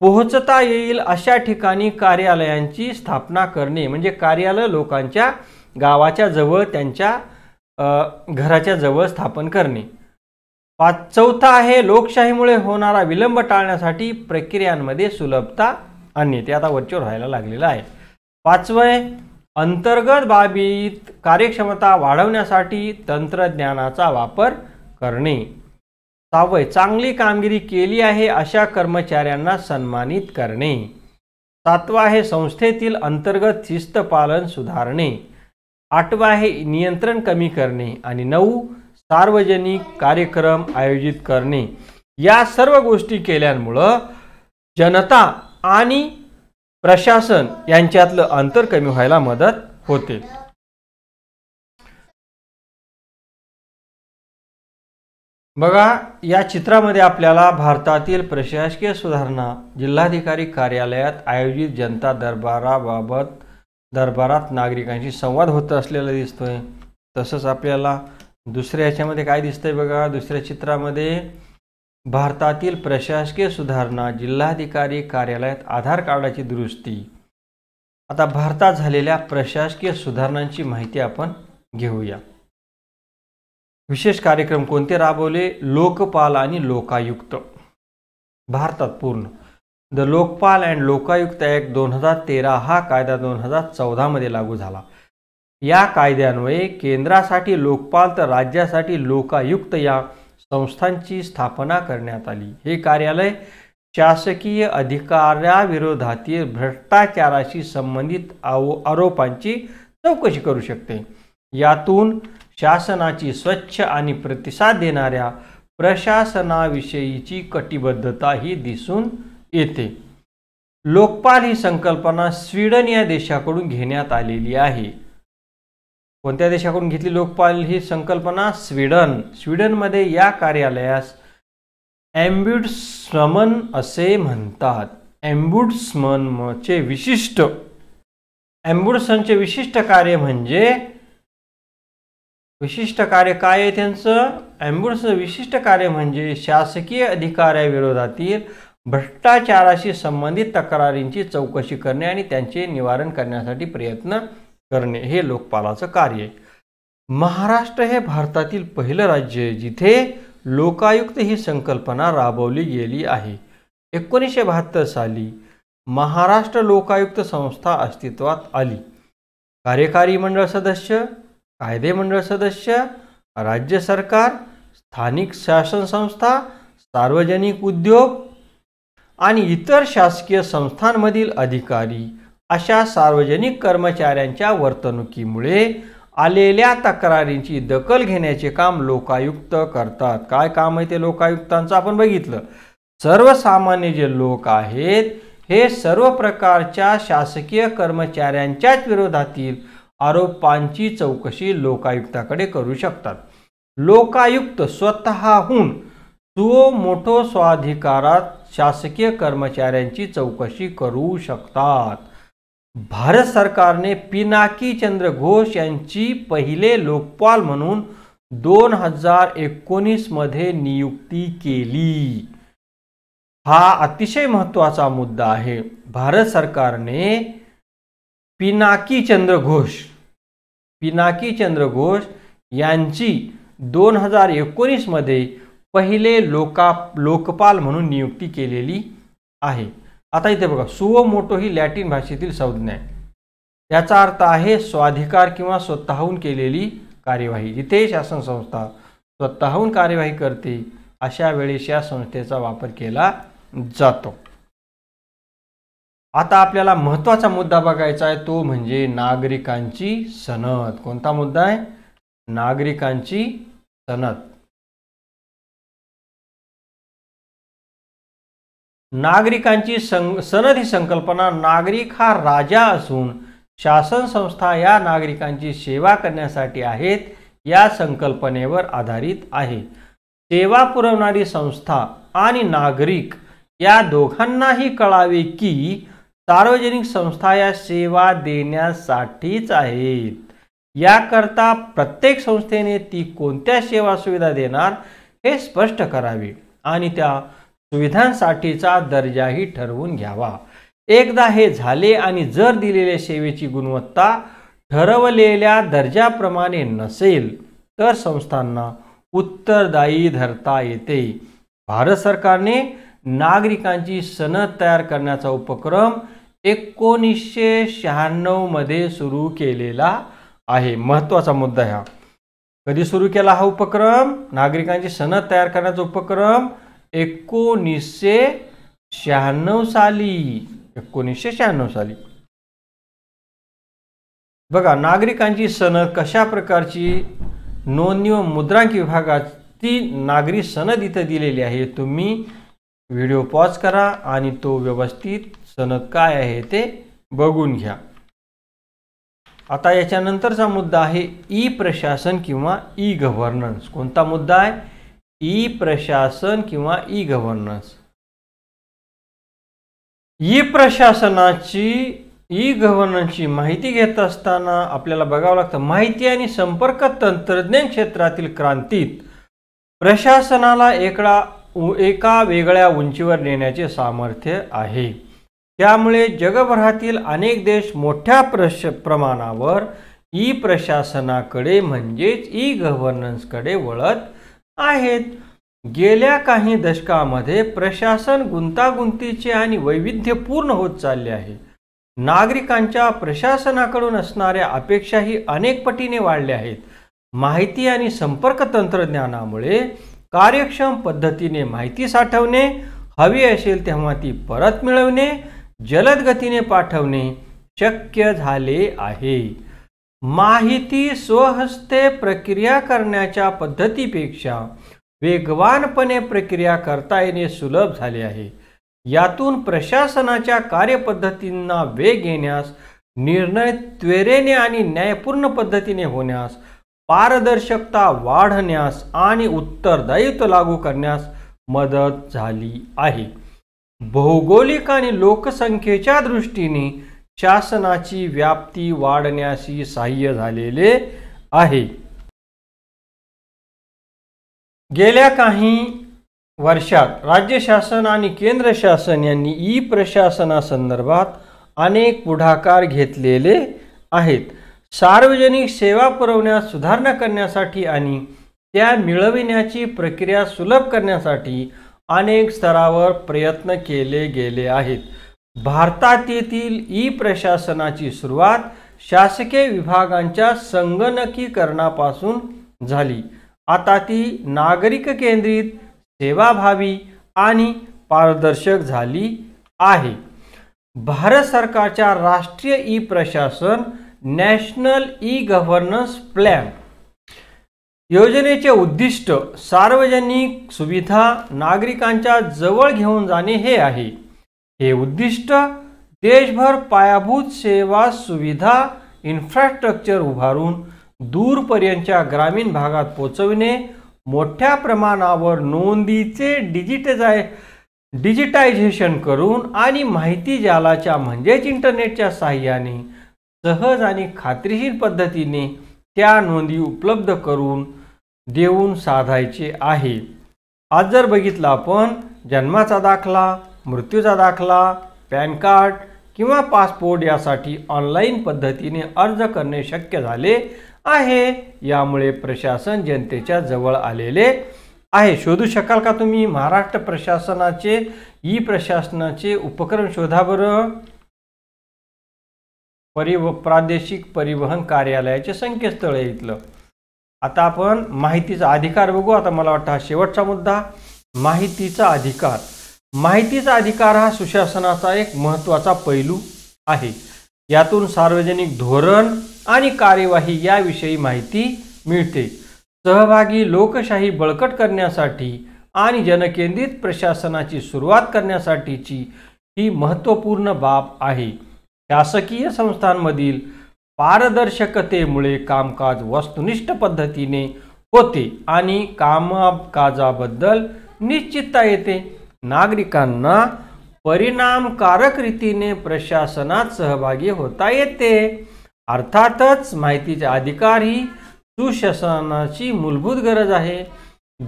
पोहोचता येईल अशा ठिकाणी कार्यालयांची स्थापना करणे म्हणजे कार्यालय लोकांच्या गावाच्या जवळ त्यांच्या घराच्या जवळ स्थापन करणे पाच चौथा आहे लोकशाहीमुळे होणारा विलंब टाळण्यासाठी प्रक्रियांमध्ये सुलभता आणणे ते आता वरच्यावर व्हायला लागलेलं आहे पाचवे अंतर्गत बाबीत कार्यक्षमता वाढवण्यासाठी तंत्रज्ञानाचा वापर करणे सहावं चांगली कामगिरी केली आहे अशा कर्मचाऱ्यांना सन्मानित करणे सातवा आहे संस्थेतील अंतर्गत शिस्तपालन सुधारणे आठवा आहे नियंत्रण कमी करणे आणि नऊ सार्वजनिक कार्यक्रम आयोजित करणे या सर्व गोष्टी केल्यामुळं जनता आणि प्रशासन यांच्यातलं अंतर कमी व्हायला मदत होते बघा या चित्रामध्ये आपल्याला भारतातील प्रशासकीय सुधारणा जिल्हाधिकारी कार्यालयात आयोजित जनता दरबाराबाबत दरबारात नागरिकांशी संवाद होत असलेला दिसतोय तसंच आपल्याला दुसऱ्या ह्याच्यामध्ये काय दिसतंय बघा दुसऱ्या चित्रामध्ये भारतातील प्रशासकीय सुधारणा जिल्हाधिकारी कार्यालयात आधार कार्डाची दुरुस्ती आता भारतात झालेल्या प्रशासकीय सुधारणांची माहिती आपण घेऊया विशेष कार्यक्रम कोणते राबवले लोकपाल आणि लोकायुक्त भारतात पूर्ण the Lokpal and Lokayukta act दोन हजार तेरा हा कायदा दोन हजार चौदामध्ये लागू झाला या कायद्यान्वये केंद्रासाठी लोकपाल तर राज्यासाठी लोकायुक्त या संस्थांची स्थापना करण्यात आली हे कार्यालय शासकीय अधिकाऱ्याविरोधातील भ्रष्टाचाराशी संबंधित आव आरोपांची चौकशी करू शकते यातून शासनाची स्वच्छ आणि प्रतिसाद देणाऱ्या प्रशासनाविषयीची कटिबद्धता ही दिसून येते लोकपाल ही संकल्पना स्वीडन या देशाकडून घेण्यात आलेली आहे कोणत्या देशाकडून घेतली लोकपाल ही संकल्पना स्वीडन स्वीडनमध्ये या कार्यालयास ॲम्ब्युडस्मन असे म्हणतात एम्ब्युडस्मनचे विशिष्ट एम्ब्युडसनचे विशिष्ट कार्य म्हणजे विशिष्ट कार्य काय आहे त्यांचं ॲम्ब्युलन्सचं विशिष्ट कार्य म्हणजे शासकीय अधिकाऱ्याविरोधातील भ्रष्टाचाराशी संबंधित तक्रारींची चौकशी करणे आणि त्यांचे निवारण करण्यासाठी प्रयत्न करणे हे लोकपालाचं कार्य आहे महाराष्ट्र हे भारतातील पहिलं राज्य आहे जिथे लोकायुक्त ही संकल्पना राबवली गेली आहे एकोणीसशे बहात्तर साली महाराष्ट्र लोकायुक्त संस्था अस्तित्वात आली कार्यकारी मंडळ सदस्य कायदेमंडळ सदस्य राज्य सरकार स्थानिक शासन संस्था सार्वजनिक उद्योग आणि इतर शासकीय संस्थांमधील अधिकारी अशा सार्वजनिक कर्मचाऱ्यांच्या वर्तणुकीमुळे आलेल्या तक्रारींची दखल घेण्याचे काम लोकायुक्त करतात काय काम आहे ते लोकायुक्तांचं आपण बघितलं सर्वसामान्य जे लोक आहेत हे सर्व प्रकारच्या शासकीय कर्मचाऱ्यांच्याच विरोधातील आरोपांची चौकशी लोकायुक्ताकडे करू शकतात लोकायुक्त स्वतःहून तो मोठो स्वाधिकारात शासकीय कर्मचाऱ्यांची चौकशी करू शकतात भारत सरकारने पिनाकी चंद्र घोष यांची पहिले लोकपाल म्हणून दोन हजार एकोणीसमध्ये नियुक्ती केली हा अतिशय महत्त्वाचा मुद्दा आहे भारत सरकारने पिनाकी चंद्र घोष पिनाकी चंद्र घोष यांची दोन हजार एकोणीसमध्ये पहिले लोका लोकपाल म्हणून नियुक्ती केलेली आहे आता इथे बघा सुओ मोटो ही लॅटिन भाषेतील संज्ञा आहे याचा अर्थ आहे स्वाधिकार किंवा स्वतःहून केलेली कार्यवाही जिथे शासन संस्था स्वतःहून कार्यवाही करते अशा वेळेस या संस्थेचा वापर केला जातो आता आपल्याला महत्त्वाचा मुद्दा बघायचा आहे तो म्हणजे नागरिकांची सनद कोणता मुद्दा आहे नागरिकांची सनद नागरिकांची सनद ही संकल्पना नागरिक हा राजा असून शासन संस्था या नागरिकांची सेवा करण्यासाठी आहेत या संकल्पनेवर आधारित आहे सेवा पुरवणारी संस्था आणि नागरिक या दोघांनाही कळावे की सार्वजनिक संस्था या सेवा देण्यासाठीच आहेत याकरता प्रत्येक संस्थेने ती कोणत्या सेवा सुविधा देणार हे स्पष्ट करावे आणि त्या सुविधांसाठीचा दर्जाही ठरवून घ्यावा एकदा हे झाले आणि जर दिलेल्या सेवेची गुणवत्ता ठरवलेल्या दर्जाप्रमाणे नसेल तर संस्थांना उत्तरदायी धरता येते भारत सरकारने नागरिकांची सनद तयार करण्याचा उपक्रम एकोणीसशे शहाण्णवमध्ये सुरू केलेला आहे महत्त्वाचा मुद्दा हा कधी सुरू केला हा उपक्रम नागरिकांची सनद तयार करण्याचा उपक्रम एकोणीसशे शहाण्णव साली एकोणीसशे शहाण्णव साली बघा नागरिकांची सनद कशा प्रकारची नोंदणी व मुद्रांक विभागात ती नागरी सनद इथं दिलेली आहे तुम्ही व्हिडिओ पॉज करा आणि तो व्यवस्थित सनद काय आहे ते बघून घ्या आता याच्यानंतरचा मुद्दा आहे ई प्रशासन किंवा ई गव्हर्नन्स कोणता मुद्दा आहे ई प्रशासन किंवा ई गव्हर्नन्स ई प्रशासनाची ई गव्हर्नन्सची माहिती घेत असताना आपल्याला बघावं लागतं माहिती आणि संपर्क तंत्रज्ञान क्षेत्रातील क्रांतीत प्रशासनाला एका वेगळ्या उंचीवर नेण्याचे सामर्थ्य आहे त्यामुळे जगभरातील अनेक देश मोठ्या प्रश प्रमाणावर ई प्रशासनाकडे म्हणजेच ई गव्हर्नन्सकडे वळत आहेत गेल्या काही दशकामध्ये प्रशासन गुंतागुंतीचे आणि वैविध्यपूर्ण होत चालले आहे नागरिकांच्या प्रशासनाकडून असणाऱ्या अपेक्षाही अनेक पटीने वाढल्या आहेत माहिती आणि संपर्क तंत्रज्ञानामुळे कार्यक्षम पद्धतीने माहिती साठवणे हवी असेल तेव्हा ती परत मिळवणे जलद गतीने पाठवणे शक्य झाले आहे माहिती स्वहस्ते प्रक्रिया करण्याच्या पद्धतीपेक्षा वेगवानपणे प्रक्रिया करता येणे सुलभ झाले आहे यातून प्रशासनाच्या कार्यपद्धतींना वेग येण्यास निर्णय त्वरेने आणि न्यायपूर्ण पद्धतीने होण्यास पारदर्शकता वाढण्यास आणि उत्तरदायित्व लागू करण्यास मदत झाली आहे भौगोलिक आणि लोकसंख्येच्या दृष्टीने शासनाची व्याप्ती वाढण्याशी सहाय्य झालेले आहे गेल्या काही वर्षात राज्य शासन आणि केंद्र शासन यांनी ई प्रशासनासंदर्भात अनेक पुढाकार घेतलेले आहेत सार्वजनिक सेवा पुरवण्यास सुधारणा करण्यासाठी आणि त्या मिळविण्याची प्रक्रिया सुलभ करण्यासाठी अनेक स्तरावर प्रयत्न केले गेले आहेत भारतात येथील ई प्रशासनाची सुरुवात शासकीय विभागांच्या संगणकीकरणापासून झाली आता ती नागरिक केंद्रित सेवाभावी आणि पारदर्शक झाली आहे भारत सरकारच्या राष्ट्रीय ई प्रशासन नॅशनल ई गव्हर्नन्स प्लॅन योजनेचे उद्दिष्ट सार्वजनिक सुविधा नागरिकांच्या जवळ घेऊन जाणे हे आहे हे उद्दिष्ट देशभर पायाभूत सेवा सुविधा इन्फ्रास्ट्रक्चर उभारून दूरपर्यंतच्या ग्रामीण भागात पोचविणे मोठ्या प्रमाणावर नोंदीचे डिजिटाय डिजिटायझेशन करून आणि माहिती जालाच्या म्हणजेच इंटरनेटच्या साह्याने सहज आणि खात्रीशीर पद्धतीने त्या नोंदी उपलब्ध करून देऊन साधायचे आहे आज जर बघितलं आपण जन्माचा दाखला मृत्यूचा दाखला पॅन कार्ड किंवा पासपोर्ट यासाठी ऑनलाईन पद्धतीने अर्ज करणे शक्य झाले आहे यामुळे प्रशासन जनतेच्या जवळ आलेले आहे शोधू शकाल का तुम्ही महाराष्ट्र प्रशासनाचे ई प्रशासनाचे उपक्रम शोधा परिव प्रादेशिक परिवहन कार्यालयाचे संकेतस्थळ आहे इथलं आता आपण माहितीचा अधिकार बघू आता मला वाटतं हा शेवटचा मुद्दा माहितीचा अधिकार माहितीचा अधिकार हा सुशासनाचा एक महत्त्वाचा पैलू आहे यातून सार्वजनिक धोरण आणि कार्यवाही याविषयी माहिती मिळते सहभागी लोकशाही बळकट करण्यासाठी आणि जनकेंद्रित प्रशासनाची सुरुवात करण्यासाठीची ही महत्त्वपूर्ण बाब आहे शासकीय संस्थांमधील पारदर्शकतेमुळे कामकाज वस्तुनिष्ठ पद्धतीने होते आणि कामकाजाबद्दल निश्चितता येते नागरिकांना परिणामकारक रीतीने प्रशासनात सहभागी होता येते अर्थातच माहितीचे अधिकार ही सुशासनाची मूलभूत गरज आहे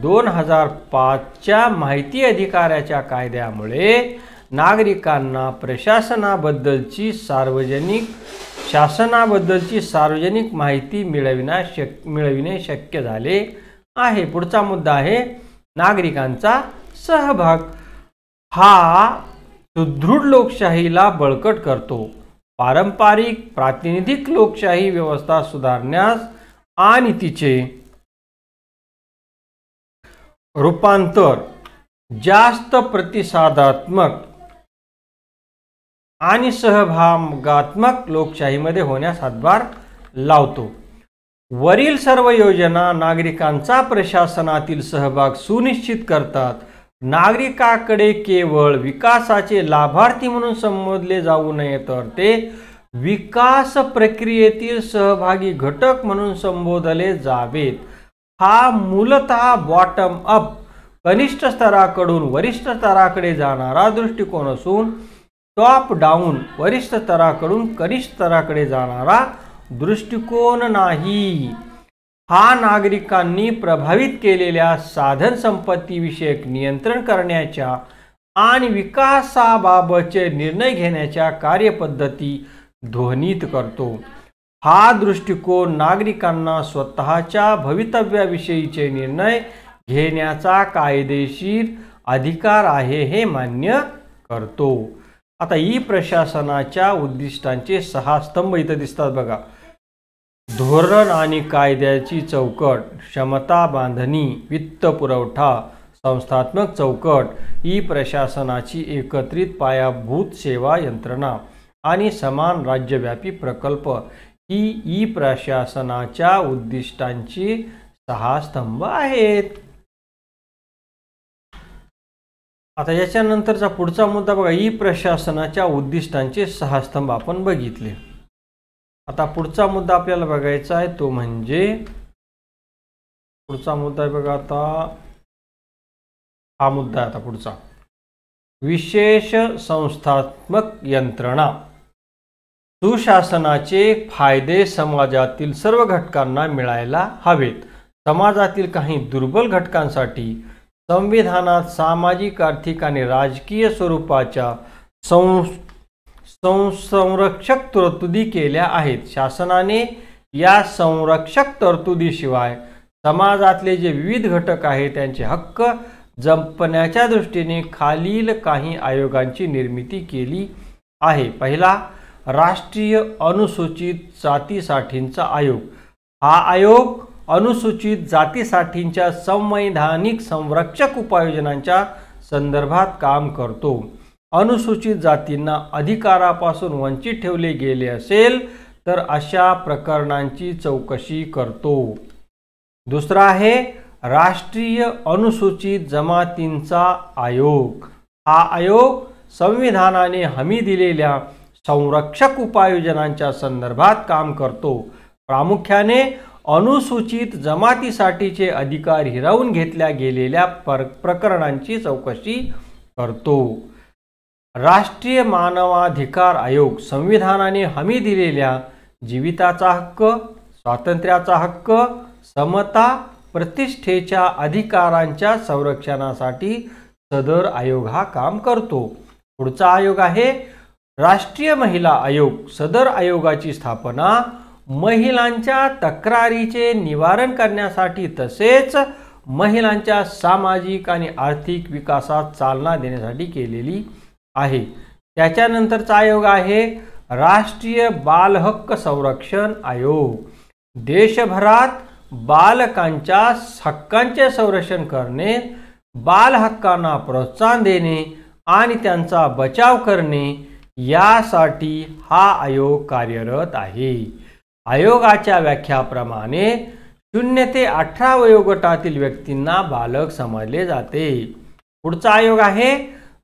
दोन हजार पाचच्या माहिती अधिकाऱ्याच्या कायद्यामुळे नागरिकांना प्रशासनाबद्दलची सार्वजनिक शासनाबद्दलची सार्वजनिक माहिती मिळविण्या शक मिळविणे शक्य झाले आहे पुढचा मुद्दा आहे नागरिकांचा सहभाग हा सुदृढ लोकशाहीला बळकट करतो पारंपरिक प्रातिनिधिक लोकशाही व्यवस्था सुधारण्यास आणि तिचे रूपांतर जास्त प्रतिसादात्मक आणि सहभागात्मक लोकशाहीमध्ये होण्यास हातभार लावतो वरील सर्व योजना नागरिकांचा प्रशासनातील सहभाग सुनिश्चित करतात नागरिकाकडे केवळ विकासाचे लाभार्थी म्हणून संबोधले जाऊ नये तर ते विकास प्रक्रियेतील सहभागी घटक म्हणून संबोधले जावेत हा मूलत बॉटम अप कनिष्ठ स्तराकडून वरिष्ठ स्तराकडे जाणारा दृष्टिकोन असून टॉप डाऊन वरिष्ठ स्तराकडून कनिष्ठ स्तराकडे जाणारा दृष्टिकोन नाही हा नागरिकांनी प्रभावित केलेल्या साधन संपत्तीविषयक नियंत्रण करण्याच्या आणि विकासाबाबतचे निर्णय घेण्याच्या कार्यपद्धती ध्वनीत करतो हा दृष्टिकोन नागरिकांना स्वतःच्या भवितव्याविषयीचे निर्णय घेण्याचा कायदेशीर अधिकार आहे हे मान्य करतो आता ई प्रशासनाच्या उद्दिष्टांचे सहा स्तंभ इथं दिसतात बघा धोरण आणि कायद्याची चौकट क्षमता बांधणी वित्त पुरवठा संस्थात्मक चौकट ई प्रशासनाची एकत्रित पायाभूत सेवा यंत्रणा आणि समान राज्यव्यापी प्रकल्प ही ई प्रशासनाच्या उद्दिष्टांची सहा स्तंभ आहेत आता याच्यानंतरचा पुढचा मुद्दा बघा ई प्रशासनाच्या उद्दिष्टांचे सहा स्तंभ आपण बघितले आता पुढचा मुद्दा आपल्याला बघायचा आहे तो म्हणजे पुढचा मुद्दा आहे बघा आता हा मुद्दा आहे आता पुढचा विशेष संस्थात्मक यंत्रणा सुशासनाचे फायदे समाजातील सर्व घटकांना मिळायला हवेत समाजातील काही दुर्बल घटकांसाठी संविधानात सामाजिक आर्थिक आणि राजकीय स्वरूपाच्या संरक्षक तरतुदी केल्या आहेत शासनाने या संरक्षक तरतुदीशिवाय समाजातले जे विविध घटक आहेत त्यांचे हक्क जपण्याच्या दृष्टीने खालील काही आयोगांची निर्मिती केली आहे पहिला राष्ट्रीय अनुसूचित जातीसाठींचा आयोग हा आयोग अनुसूचित जातीसाठींच्या संवैधानिक संरक्षक उपाययोजनांच्या संदर्भात काम करतो अनुसूचित जातींना अधिकारापासून वंचित ठेवले गेले असेल तर अशा प्रकरणांची चौकशी करतो दुसरा आहे राष्ट्रीय अनुसूचित जमातींचा आयोग हा आयोग संविधानाने हमी दिलेल्या संरक्षक उपाययोजनांच्या संदर्भात काम करतो प्रामुख्याने अनुसूचित जमातीसाठीचे अधिकार हिरावून घेतल्या गेलेल्या पर प्रकरणांची चौकशी करतो राष्ट्रीय मानवाधिकार आयोग संविधानाने हमी दिलेल्या जीविताचा हक्क स्वातंत्र्याचा हक्क समता प्रतिष्ठेच्या अधिकारांच्या संरक्षणासाठी सदर आयोग हा काम करतो पुढचा आयोग आहे राष्ट्रीय महिला आयोग सदर आयोगाची स्थापना महिलांच्या तक्रारीचे निवारण करण्यासाठी तसेच महिलांच्या सामाजिक आणि आर्थिक विकासात चालना देण्यासाठी केलेली आहे त्याच्यानंतरचा आयोग आहे राष्ट्रीय बालहक्क संरक्षण आयोग देशभरात बालकांच्या हक्कांचे संरक्षण करणे बालहक्कांना प्रोत्साहन देणे आणि त्यांचा बचाव करणे यासाठी हा आयोग कार्यरत आहे आयोगाच्या व्याख्याप्रमाणे शून्य ते अठरा वयोगटातील व्यक्तींना बालक समजले जाते पुढचा आयोग आहे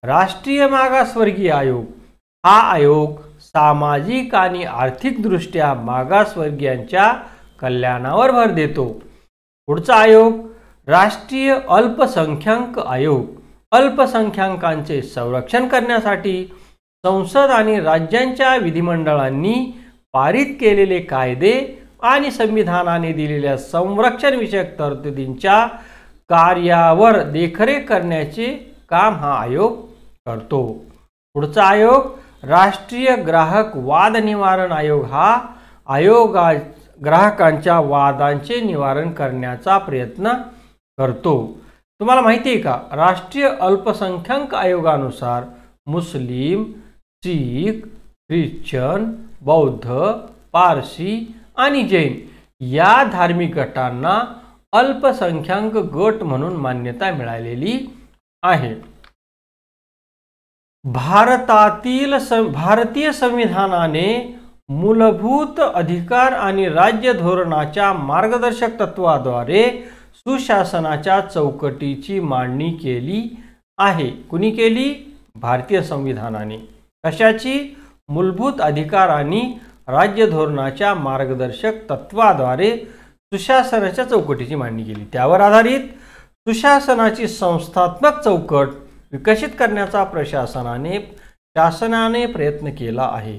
राष्ट्रीय मागासवर्गीय आयोग हा आयोग सामाजिक आणि आर्थिकदृष्ट्या मागासवर्गीयांच्या कल्याणावर भर देतो पुढचा आयोग राष्ट्रीय अल्पसंख्याक आयोग अल्पसंख्याकांचे संरक्षण करण्यासाठी संसद आणि राज्यांच्या विधिमंडळांनी पारित केलेले कायदे आणि संविधानाने दिलेल्या संरक्षणविषयक तरतुदींच्या कार्यावर देखरेख करण्याचे काम हा आयोग करतो पुढचा आयोग राष्ट्रीय ग्राहक वाद निवारण आयोग हा आयोगा ग्राहकांच्या वादांचे निवारण करण्याचा प्रयत्न करतो तुम्हाला माहिती आहे का राष्ट्रीय अल्पसंख्याक आयोगानुसार मुस्लिम शीख ख्रिश्चन बौद्ध पारसी आणि जैन या धार्मिक गटांना अल्पसंख्याक गट म्हणून मान्यता मिळालेली आहे भारतातील भारतीय संविधानाने मूलभूत अधिकार आणि राज्य धोरणाच्या मार्गदर्शक तत्वाद्वारे सुशासनाच्या चौकटीची मांडणी केली आहे कुणी केली भारतीय संविधानाने कशाची मूलभूत अधिकार आणि राज्य धोरणाच्या मार्गदर्शक तत्वाद्वारे सुशासनाच्या चौकटीची मांडणी केली त्यावर आधारित सुशासनाची संस्थात्मक चौकट विकसित करण्याचा प्रशासनाने शासनाने प्रयत्न केला आहे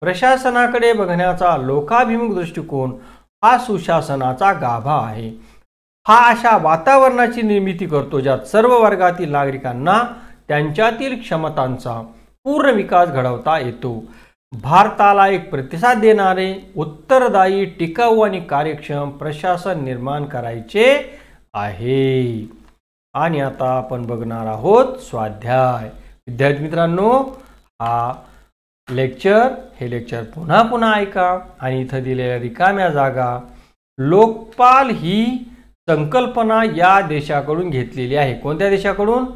प्रशासनाकडे बघण्याचा लोकाभिमुख दृष्टिकोन हा सुशासनाचा गाभा आहे हा अशा वातावरणाची निर्मिती करतो ज्यात सर्व वर्गातील नागरिकांना त्यांच्यातील क्षमतांचा पूर्ण विकास घडवता येतो भारताला एक प्रतिसाद देणारे उत्तरदायी टिकाऊ आणि कार्यक्षम प्रशासन निर्माण करायचे आहे आणि आता आपण बघणार आहोत स्वाध्याय विद्यार्थी मित्रांनो हा लेक्चर हे लेक्चर पुन्हा पुन्हा ऐका आणि इथं दिलेल्या रिकाम्या जागा लोकपाल ही संकल्पना या देशाकडून घेतलेली आहे कोणत्या देशाकडून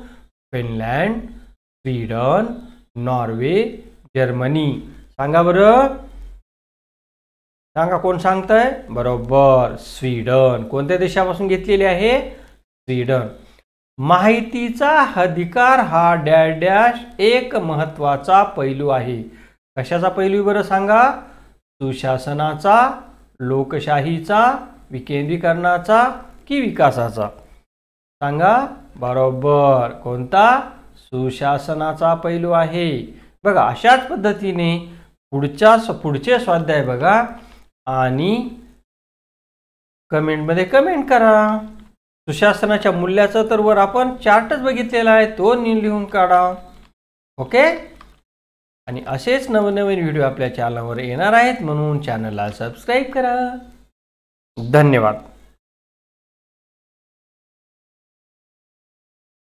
फिनलँड स्वीडन नॉर्वे जर्मनी सांगा बरं सांगा कोण सांगतंय बरोबर स्वीडन कोणत्या देशापासून घेतलेली आहे स्वीडन माहितीचा अधिकार हा डॅश डॅश एक महत्वाचा पैलू आहे कशाचा पैलू बरं सांगा सुशासनाचा लोकशाहीचा विकेंद्रीकरणाचा की विकासाचा सांगा बरोबर कोणता सुशासनाचा पैलू आहे बघा अशाच पद्धतीने पुढच्या पुढचे स्वाध्याय बघा आणि कमेंटमध्ये कमेंट करा सुशासनाच्या मूल्याचं तर वर आपण चार्टच बघितलेला आहे तो लिहून काढा ओके आणि असेच नवनवीन व्हिडिओ आपल्या चॅनलवर येणार आहेत म्हणून चॅनलला सबस्क्राईब करा धन्यवाद